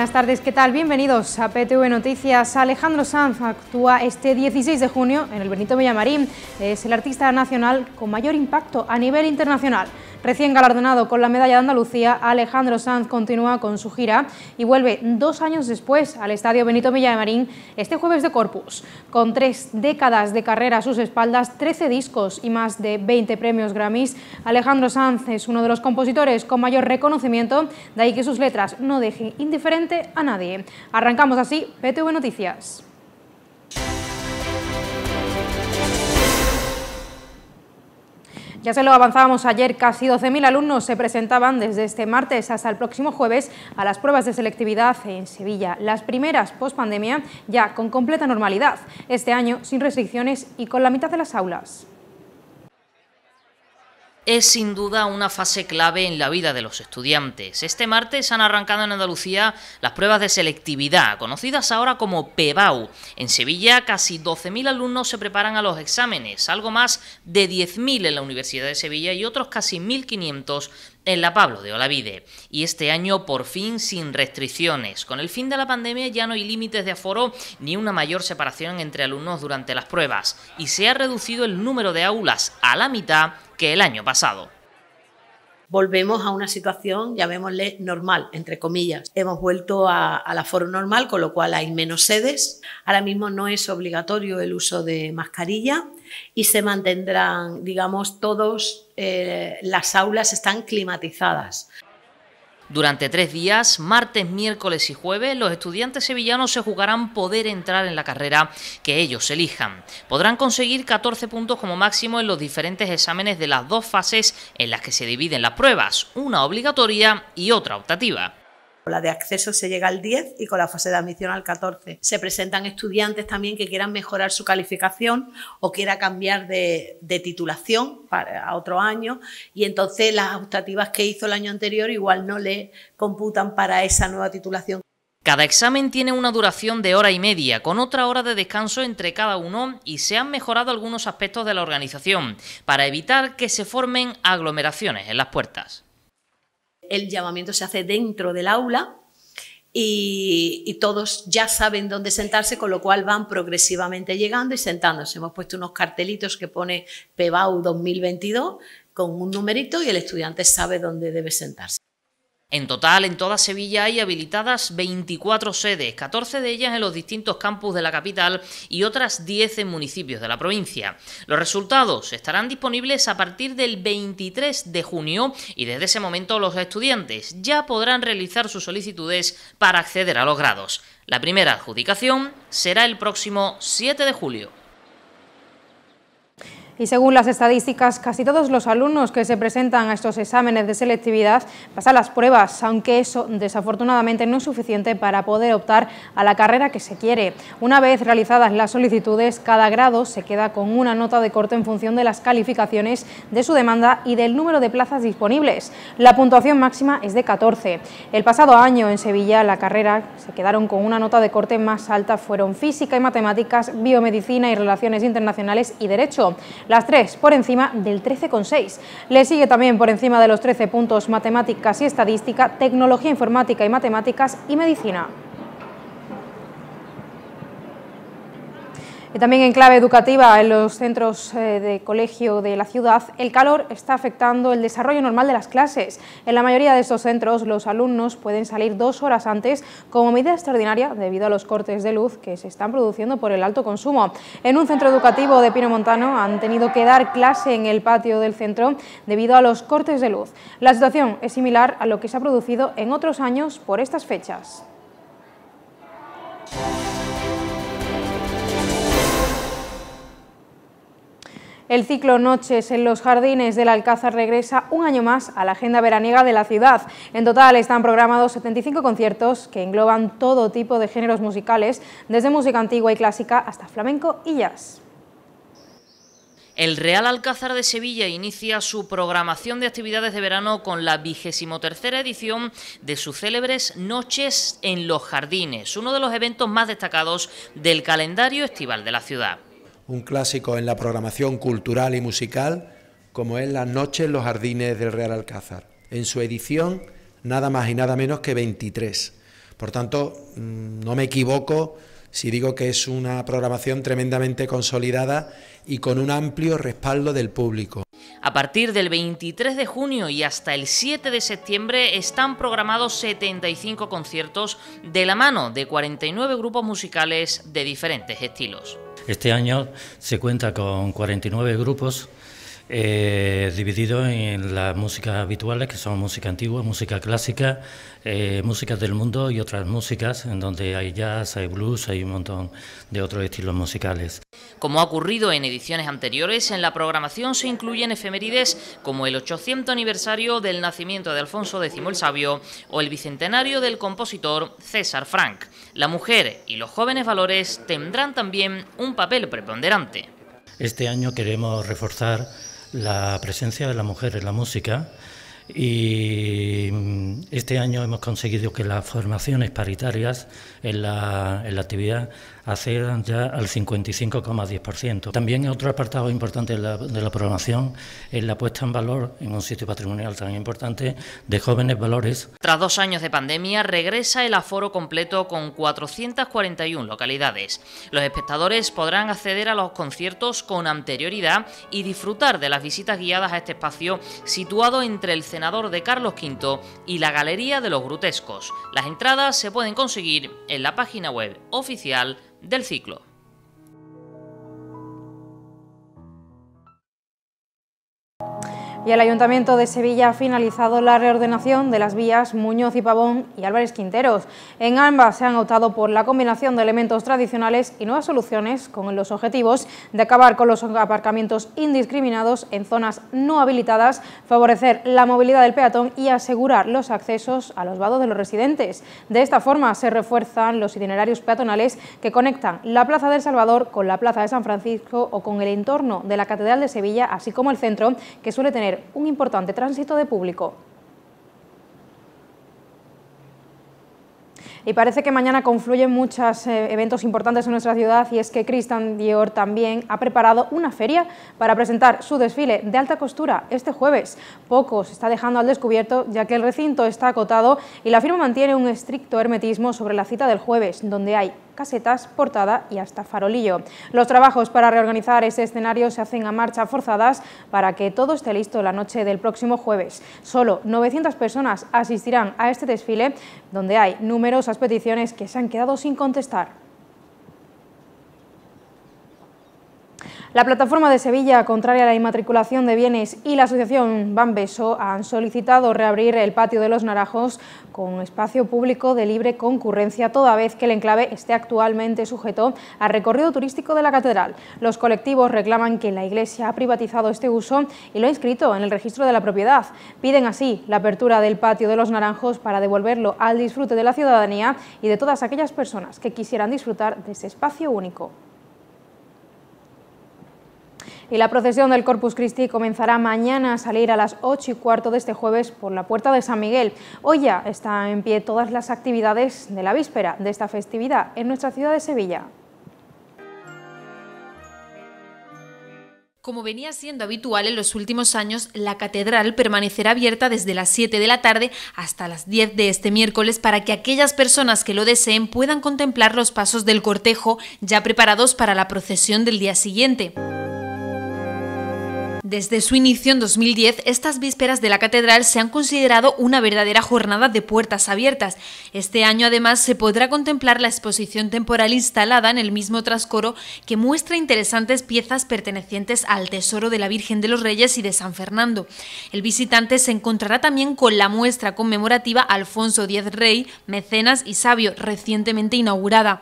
buenas tardes, ¿qué tal? Bienvenidos a PTV Noticias. Alejandro Sanz actúa este 16 de junio en el Benito Villamarín. Es el artista nacional con mayor impacto a nivel internacional. Recién galardonado con la medalla de Andalucía, Alejandro Sanz continúa con su gira y vuelve dos años después al Estadio Benito Villamarín este jueves de Corpus. Con tres décadas de carrera a sus espaldas, 13 discos y más de 20 premios Grammys, Alejandro Sanz es uno de los compositores con mayor reconocimiento, de ahí que sus letras no dejen indiferente a nadie. Arrancamos así PTV Noticias. Ya se lo avanzábamos ayer, casi 12.000 alumnos se presentaban desde este martes hasta el próximo jueves a las pruebas de selectividad en Sevilla, las primeras post ya con completa normalidad, este año sin restricciones y con la mitad de las aulas es sin duda una fase clave en la vida de los estudiantes. Este martes han arrancado en Andalucía las pruebas de selectividad, conocidas ahora como PEBAU. En Sevilla casi 12.000 alumnos se preparan a los exámenes, algo más de 10.000 en la Universidad de Sevilla y otros casi 1.500 en la Pablo de Olavide. Y este año por fin sin restricciones. Con el fin de la pandemia ya no hay límites de aforo ni una mayor separación entre alumnos durante las pruebas y se ha reducido el número de aulas a la mitad que el año pasado. Volvemos a una situación, llamémosle normal, entre comillas. Hemos vuelto a, la forma normal, con lo cual hay menos sedes. Ahora mismo no es obligatorio el uso de mascarilla y se mantendrán, digamos, todos eh, las aulas están climatizadas. Durante tres días, martes, miércoles y jueves, los estudiantes sevillanos se jugarán poder entrar en la carrera que ellos elijan. Podrán conseguir 14 puntos como máximo en los diferentes exámenes de las dos fases en las que se dividen las pruebas, una obligatoria y otra optativa. Con la de acceso se llega al 10 y con la fase de admisión al 14. Se presentan estudiantes también que quieran mejorar su calificación o quiera cambiar de, titulación para, a otro año y entonces las optativas que hizo el año anterior igual no le computan para esa nueva titulación. Cada examen tiene una duración de hora y media, con otra hora de descanso entre cada uno y se han mejorado algunos aspectos de la organización para evitar que se formen aglomeraciones en las puertas el llamamiento se hace dentro del aula y, todos ya saben dónde sentarse, con lo cual van progresivamente llegando y sentándose. Hemos puesto unos cartelitos que pone PEBAU 2022 con un numerito y el estudiante sabe dónde debe sentarse. En total, en toda Sevilla hay habilitadas 24 sedes, 14 de ellas en los distintos campus de la capital y otras 10 en municipios de la provincia. Los resultados estarán disponibles a partir del 23 de junio y desde ese momento los estudiantes ya podrán realizar sus solicitudes para acceder a los grados. La primera adjudicación será el próximo 7 de julio y según las estadísticas, casi todos los alumnos que se presentan a estos exámenes de selectividad pasan las pruebas, aunque eso desafortunadamente no es suficiente para poder optar a la carrera que se quiere. Una vez realizadas las solicitudes, cada grado se queda con una nota de corte en función de las calificaciones de su demanda y del número de plazas disponibles. La puntuación máxima es de 14. El pasado año en Sevilla la carrera se quedaron con una nota de corte más alta fueron física y matemáticas, biomedicina y relaciones internacionales y derecho las tres por encima del 13,6. Le sigue también por encima de los 13 puntos matemáticas y estadística, tecnología informática y matemáticas y medicina. Y También en clave educativa, en los centros eh, de colegio de la ciudad, el calor está afectando el desarrollo normal de las clases. En la mayoría de estos centros, los alumnos pueden salir dos horas antes como medida extraordinaria debido a los cortes de luz que se están produciendo por el alto consumo. En un centro educativo de Montano han tenido que dar clase en el patio del centro debido a los cortes de luz. La situación es similar a lo que se ha producido en otros años por estas fechas. El ciclo Noches en los Jardines del Alcázar regresa un año más a la agenda veraniega de la ciudad. En total están programados 75 conciertos que engloban todo tipo de géneros musicales, desde música antigua y clásica hasta flamenco y jazz. El Real Alcázar de Sevilla inicia su programación de actividades de verano con la vigésimo tercera edición de sus célebres Noches en los Jardines, uno de los eventos más destacados del calendario estival de la ciudad un clásico en la programación cultural y musical, como es Las noches en los jardines del Real Alcázar, en su edición nada más y nada menos que 23. Por tanto, mm, no me equivoco si digo que es una programación tremendamente consolidada y con un amplio respaldo del público. A partir del 23 de junio y hasta el 7 de septiembre están programados 75 conciertos de la mano de 49 grupos musicales de diferentes estilos. Este año se cuenta con 49 grupos eh, dividido en las músicas habituales, que son música antigua, música clásica, eh, músicas del mundo y otras músicas, en donde hay jazz, hay blues, hay un montón de otros estilos musicales. Como ha ocurrido en ediciones anteriores, en la programación se incluyen efemérides como el 800 aniversario del nacimiento de Alfonso X el Sabio o el bicentenario del compositor César Frank. La mujer y los jóvenes valores tendrán también un papel preponderante. Este año queremos reforzar la presencia de la mujer en la música y mm, este año hemos conseguido que las formaciones paritarias en la, en la actividad accedan ya al 55,10%. También otro apartado importante de la, de la programación es la puesta en valor en un sitio patrimonial tan importante de jóvenes valores. Tras dos años de pandemia regresa el aforo completo con 441 localidades. Los espectadores podrán acceder a los conciertos con anterioridad y disfrutar de las visitas guiadas a este espacio situado entre el centro de Carlos V y la Galería de los Grutescos. Las entradas se pueden conseguir en la página web oficial del ciclo. y el Ayuntamiento de Sevilla ha finalizado la reordenación de las vías Muñoz y Pavón y Álvarez Quinteros. En ambas se han optado por la combinación de elementos tradicionales y nuevas soluciones con los objetivos de acabar con los aparcamientos indiscriminados en zonas no habilitadas, favorecer la movilidad del peatón y asegurar los accesos a los vados de los residentes. De esta forma se refuerzan los itinerarios peatonales que conectan la Plaza del Salvador con la Plaza de San Francisco o con el entorno de la Catedral de Sevilla, así como el centro que suele tener un importante tránsito de público. Y parece que mañana confluyen muchos eh, eventos importantes en nuestra ciudad y es que Christian Dior también ha preparado una feria para presentar su desfile de alta costura este jueves. Poco se está dejando al descubierto ya que el recinto está acotado y la firma mantiene un estricto hermetismo sobre la cita del jueves, donde hay casetas, portada y hasta farolillo. Los trabajos para reorganizar ese escenario se hacen a marcha forzadas para que todo esté listo la noche del próximo jueves. Solo 900 personas asistirán a este desfile, donde hay numerosas peticiones que se han quedado sin contestar. La plataforma de Sevilla, contraria a la inmatriculación de bienes y la asociación Bambeso, han solicitado reabrir el patio de los Narajos con espacio público de libre concurrencia, toda vez que el enclave esté actualmente sujeto al recorrido turístico de la catedral. Los colectivos reclaman que la Iglesia ha privatizado este uso y lo ha inscrito en el registro de la propiedad. Piden así la apertura del patio de los Naranjos para devolverlo al disfrute de la ciudadanía y de todas aquellas personas que quisieran disfrutar de ese espacio único y la procesión del Corpus Christi comenzará mañana a salir a las 8 y cuarto de este jueves por la Puerta de San Miguel. Hoy ya están en pie todas las actividades de la víspera de esta festividad en nuestra ciudad de Sevilla. Como venía siendo habitual en los últimos años, la catedral permanecerá abierta desde las 7 de la tarde hasta las 10 de este miércoles para que aquellas personas que lo deseen puedan contemplar los pasos del cortejo ya preparados para la procesión del día siguiente. Desde su inicio en 2010, estas vísperas de la catedral se han considerado una verdadera jornada de puertas abiertas. Este año además se podrá contemplar la exposición temporal instalada en el mismo trascoro que muestra interesantes piezas pertenecientes al tesoro de la Virgen de los Reyes y de San Fernando. El visitante se encontrará también con la muestra conmemorativa Alfonso X Rey, mecenas y sabio, recientemente inaugurada.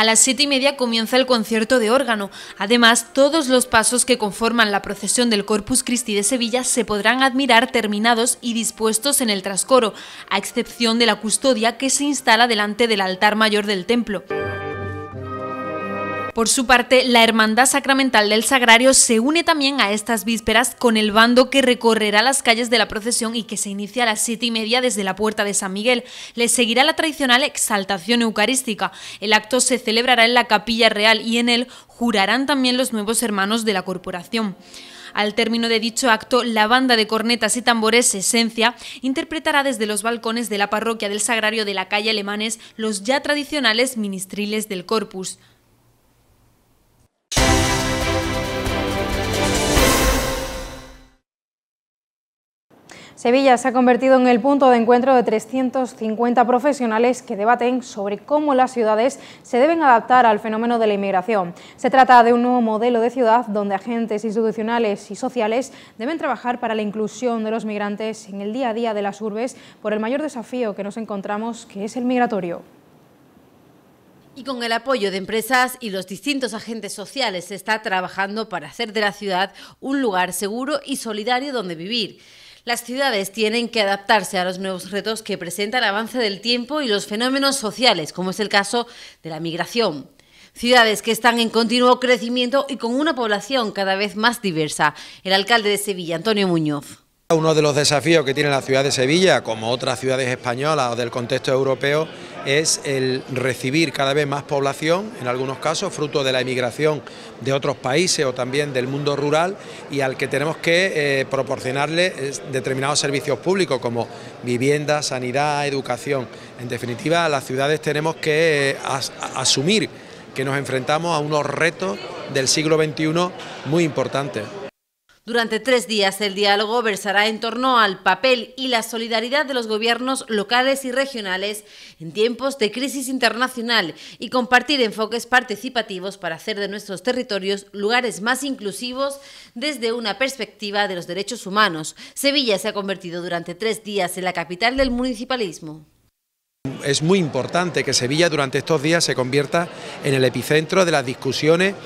A las siete y media comienza el concierto de órgano. Además, todos los pasos que conforman la procesión del Corpus Christi de Sevilla se podrán admirar terminados y dispuestos en el trascoro, a excepción de la custodia que se instala delante del altar mayor del templo. Por su parte, la Hermandad Sacramental del Sagrario se une también a estas vísperas con el bando que recorrerá las calles de la procesión y que se inicia a las siete y media desde la Puerta de San Miguel. Le seguirá la tradicional exaltación eucarística. El acto se celebrará en la Capilla Real y en él jurarán también los nuevos hermanos de la corporación. Al término de dicho acto, la banda de cornetas y tambores Esencia interpretará desde los balcones de la parroquia del Sagrario de la calle Alemanes los ya tradicionales ministriles del Corpus. Sevilla se ha convertido en el punto de encuentro de 350 profesionales que debaten sobre cómo las ciudades se deben adaptar al fenómeno de la inmigración. Se trata de un nuevo modelo de ciudad donde agentes institucionales y sociales deben trabajar para la inclusión de los migrantes en el día a día de las urbes por el mayor desafío que nos encontramos, que es el migratorio. Y con el apoyo de empresas y los distintos agentes sociales se está trabajando para hacer de la ciudad un lugar seguro y solidario donde vivir. Las ciudades tienen que adaptarse a los nuevos retos que presenta el avance del tiempo y los fenómenos sociales, como es el caso de la migración. Ciudades que están en continuo crecimiento y con una población cada vez más diversa. El alcalde de Sevilla, Antonio Muñoz. Uno de los desafíos que tiene la ciudad de Sevilla, como otras ciudades españolas o del contexto europeo, es el recibir cada vez más población, en algunos casos fruto de la emigración de otros países o también del mundo rural, y al que tenemos que eh, proporcionarle eh, determinados servicios públicos como vivienda, sanidad, educación. En definitiva, las ciudades tenemos que eh, asumir que nos enfrentamos a unos retos del siglo XXI muy importantes. Durante tres días el diálogo versará en torno al papel y la solidaridad de los gobiernos locales y regionales en tiempos de crisis internacional y compartir enfoques participativos para hacer de nuestros territorios lugares más inclusivos desde una perspectiva de los derechos humanos. Sevilla se ha convertido durante tres días en la capital del municipalismo. Es muy importante que Sevilla durante estos días se convierta en el epicentro de las discusiones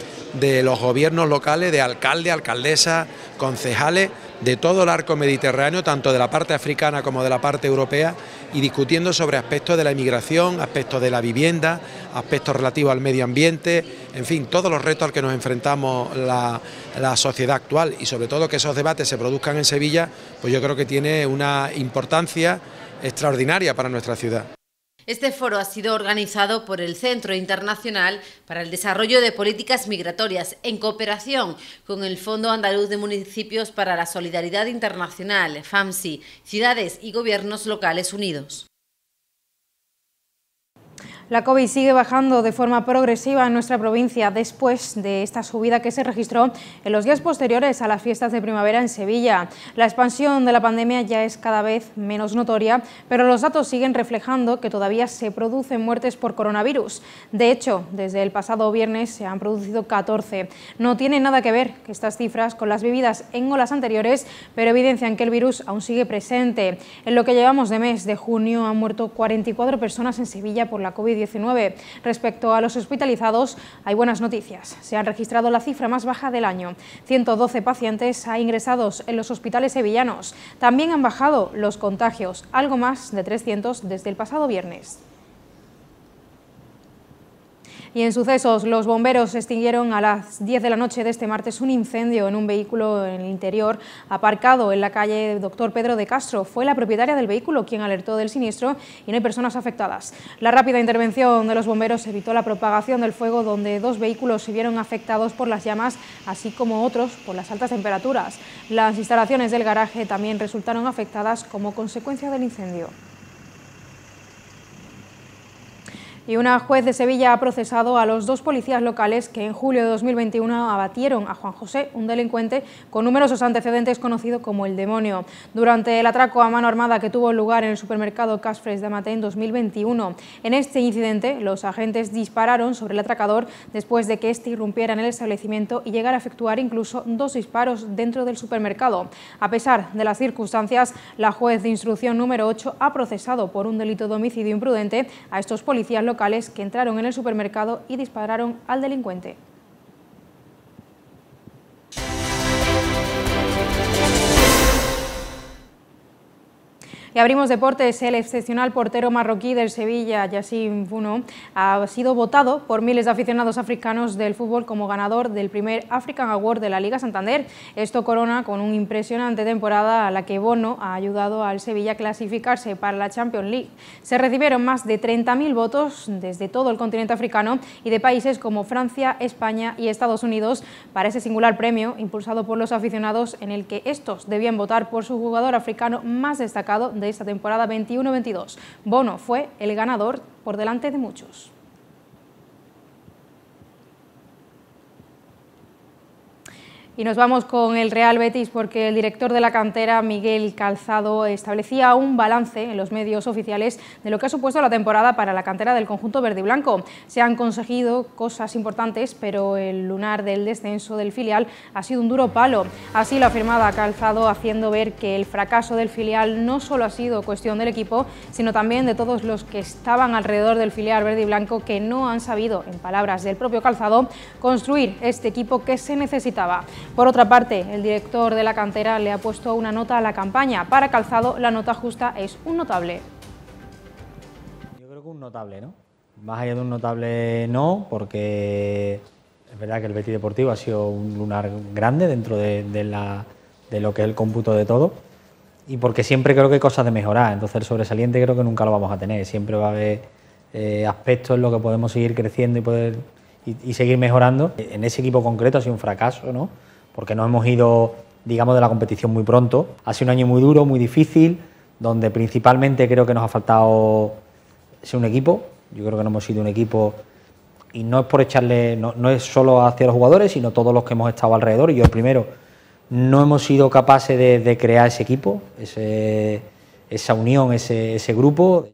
de los gobiernos locales, de alcalde, alcaldesas, concejales, de todo el arco mediterráneo, tanto de la parte africana como de la parte europea, y discutiendo sobre aspectos de la inmigración, aspectos de la vivienda, aspectos relativos al medio ambiente, en fin, todos los retos al que nos enfrentamos la, la sociedad actual y sobre todo que esos debates se produzcan en Sevilla, pues yo creo que tiene una importancia extraordinaria para nuestra ciudad. Este foro ha sido organizado por el Centro Internacional para el Desarrollo de Políticas Migratorias en cooperación con el Fondo Andaluz de Municipios para la Solidaridad Internacional, FAMSI, Ciudades y Gobiernos Locales Unidos. La COVID sigue bajando de forma progresiva en nuestra provincia después de esta subida que se registró en los días posteriores a las fiestas de primavera en Sevilla. La expansión de la pandemia ya es cada vez menos notoria, pero los datos siguen reflejando que todavía se producen muertes por coronavirus. De hecho, desde el pasado viernes se han producido 14. No tiene nada que ver estas cifras con las vividas en olas anteriores, pero evidencian que el virus aún sigue presente. En lo que llevamos de mes de junio han muerto 44 personas en Sevilla por la COVID-19 Respecto a los hospitalizados, hay buenas noticias. Se han registrado la cifra más baja del año. 112 pacientes ha ingresados en los hospitales sevillanos. También han bajado los contagios, algo más de 300 desde el pasado viernes. Y en sucesos, los bomberos extinguieron a las 10 de la noche de este martes un incendio en un vehículo en el interior aparcado en la calle Doctor Pedro de Castro. Fue la propietaria del vehículo quien alertó del siniestro y no hay personas afectadas. La rápida intervención de los bomberos evitó la propagación del fuego donde dos vehículos se vieron afectados por las llamas, así como otros por las altas temperaturas. Las instalaciones del garaje también resultaron afectadas como consecuencia del incendio. Y una juez de Sevilla ha procesado a los dos policías locales que en julio de 2021 abatieron a Juan José, un delincuente con numerosos antecedentes conocido como el demonio. Durante el atraco a mano armada que tuvo lugar en el supermercado Casfres de Amate en 2021, en este incidente los agentes dispararon sobre el atracador después de que éste irrumpiera en el establecimiento y llegara a efectuar incluso dos disparos dentro del supermercado. A pesar de las circunstancias, la juez de instrucción número 8 ha procesado por un delito de homicidio imprudente a estos policías locales locales que entraron en el supermercado y dispararon al delincuente. Y abrimos deportes. El excepcional portero marroquí del Sevilla, Yassine Funo, ha sido votado por miles de aficionados africanos del fútbol como ganador del primer African Award de la Liga Santander. Esto corona con una impresionante temporada a la que Bono ha ayudado al Sevilla a clasificarse para la Champions League. Se recibieron más de 30.000 votos desde todo el continente africano y de países como Francia, España y Estados Unidos para ese singular premio impulsado por los aficionados en el que estos debían votar por su jugador africano más destacado de de esta temporada 21-22. Bono fue el ganador por delante de muchos. Y nos vamos con el Real Betis porque el director de la cantera, Miguel Calzado, establecía un balance en los medios oficiales de lo que ha supuesto la temporada para la cantera del conjunto verde y blanco. Se han conseguido cosas importantes, pero el lunar del descenso del filial ha sido un duro palo. Así lo afirmaba Calzado, haciendo ver que el fracaso del filial no solo ha sido cuestión del equipo, sino también de todos los que estaban alrededor del filial verde y blanco que no han sabido, en palabras del propio Calzado, construir este equipo que se necesitaba. Por otra parte, el director de la cantera le ha puesto una nota a la campaña. Para Calzado, la nota justa es un notable. Yo creo que un notable, ¿no? Más allá de un notable no, porque es verdad que el Betis Deportivo ha sido un lunar grande dentro de, lo que es el cómputo de todo y porque siempre creo que hay cosas de mejorar. Entonces el sobresaliente creo que nunca lo vamos a tener. Siempre va a haber eh, aspectos en los que podemos seguir creciendo y poder y, seguir mejorando. En ese equipo concreto ha sido un fracaso, ¿no? porque nos hemos ido, digamos, de la competición muy pronto. Ha sido un año muy duro, muy difícil, donde principalmente creo que nos ha faltado ser un equipo. Yo creo que no hemos sido un equipo y no es por echarle, no, es solo hacia los jugadores, sino todos los que hemos estado alrededor, y yo primero, no hemos sido capaces de, crear ese equipo, esa unión, ese grupo.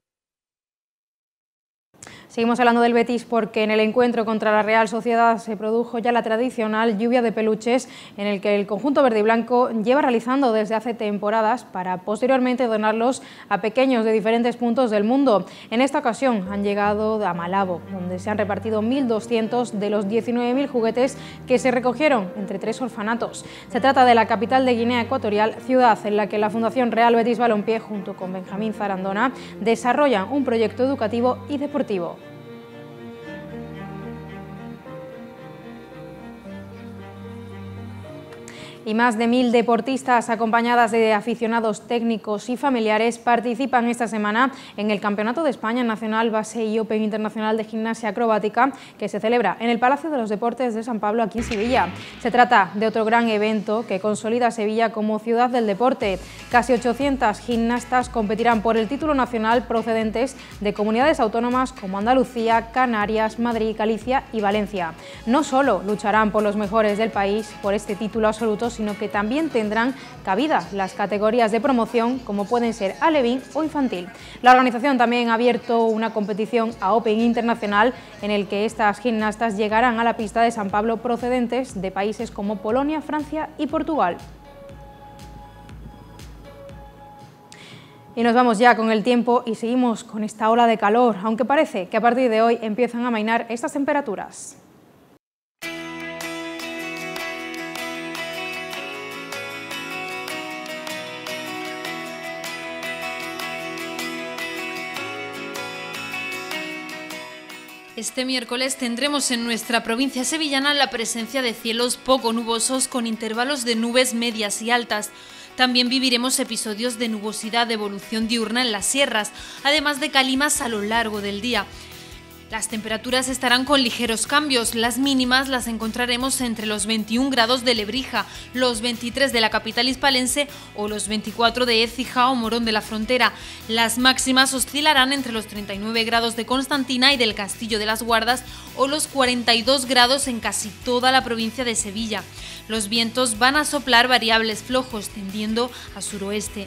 Seguimos hablando del Betis porque en el encuentro contra la Real Sociedad se produjo ya la tradicional lluvia de peluches en el que el conjunto verde y blanco lleva realizando desde hace temporadas para posteriormente donarlos a pequeños de diferentes puntos del mundo. En esta ocasión han llegado a Malabo, donde se han repartido 1.200 de los 19.000 juguetes que se recogieron entre tres orfanatos. Se trata de la capital de Guinea Ecuatorial, ciudad en la que la Fundación Real Betis Balompié junto con Benjamín Zarandona desarrollan un proyecto educativo y deportivo. y más de mil deportistas acompañadas de aficionados técnicos y familiares participan esta semana en el Campeonato de España Nacional Base y Open Internacional de Gimnasia Acrobática que se celebra en el Palacio de los Deportes de San Pablo aquí en Sevilla. Se trata de otro gran evento que consolida Sevilla como ciudad del deporte. Casi 800 gimnastas competirán por el título nacional procedentes de comunidades autónomas como Andalucía, Canarias, Madrid, Galicia y Valencia. No solo lucharán por los mejores del país por este título absoluto, sino que también tendrán cabida las categorías de promoción, como pueden ser alevín o infantil. La organización también ha abierto una competición a Open Internacional, en el que estas gimnastas llegarán a la pista de San Pablo procedentes de países como Polonia, Francia y Portugal. Y nos vamos ya con el tiempo y seguimos con esta ola de calor, aunque parece que a partir de hoy empiezan a mainar estas temperaturas. Este miércoles tendremos en nuestra provincia sevillana la presencia de cielos poco nubosos con intervalos de nubes medias y altas. También viviremos episodios de nubosidad de evolución diurna en las sierras, además de calimas a lo largo del día. Las temperaturas estarán con ligeros cambios. Las mínimas las encontraremos entre los 21 grados de Lebrija, los 23 de la capital hispalense o los 24 de Écija o Morón de la Frontera. Las máximas oscilarán entre los 39 grados de Constantina y del Castillo de las Guardas o los 42 grados en casi toda la provincia de Sevilla. Los vientos van a soplar variables flojos, tendiendo a suroeste.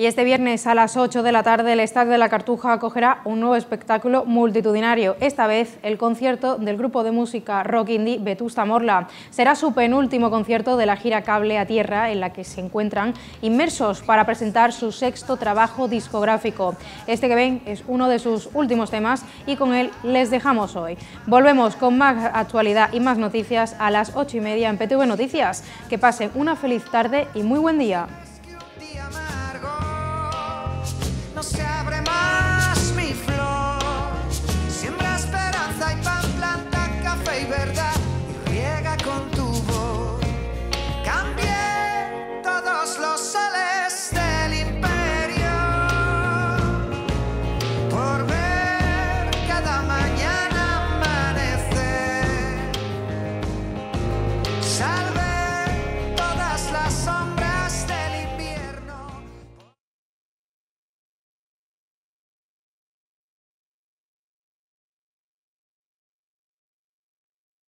Y este viernes a las 8 de la tarde el Estadio de la Cartuja acogerá un nuevo espectáculo multitudinario, esta vez el concierto del grupo de música rock indie Vetusta Morla. Será su penúltimo concierto de la gira Cable a Tierra en la que se encuentran inmersos para presentar su sexto trabajo discográfico. Este que ven es uno de sus últimos temas y con él les dejamos hoy. Volvemos con más actualidad y más noticias a las 8 y media en PTV Noticias. Que pasen una feliz tarde y muy buen día.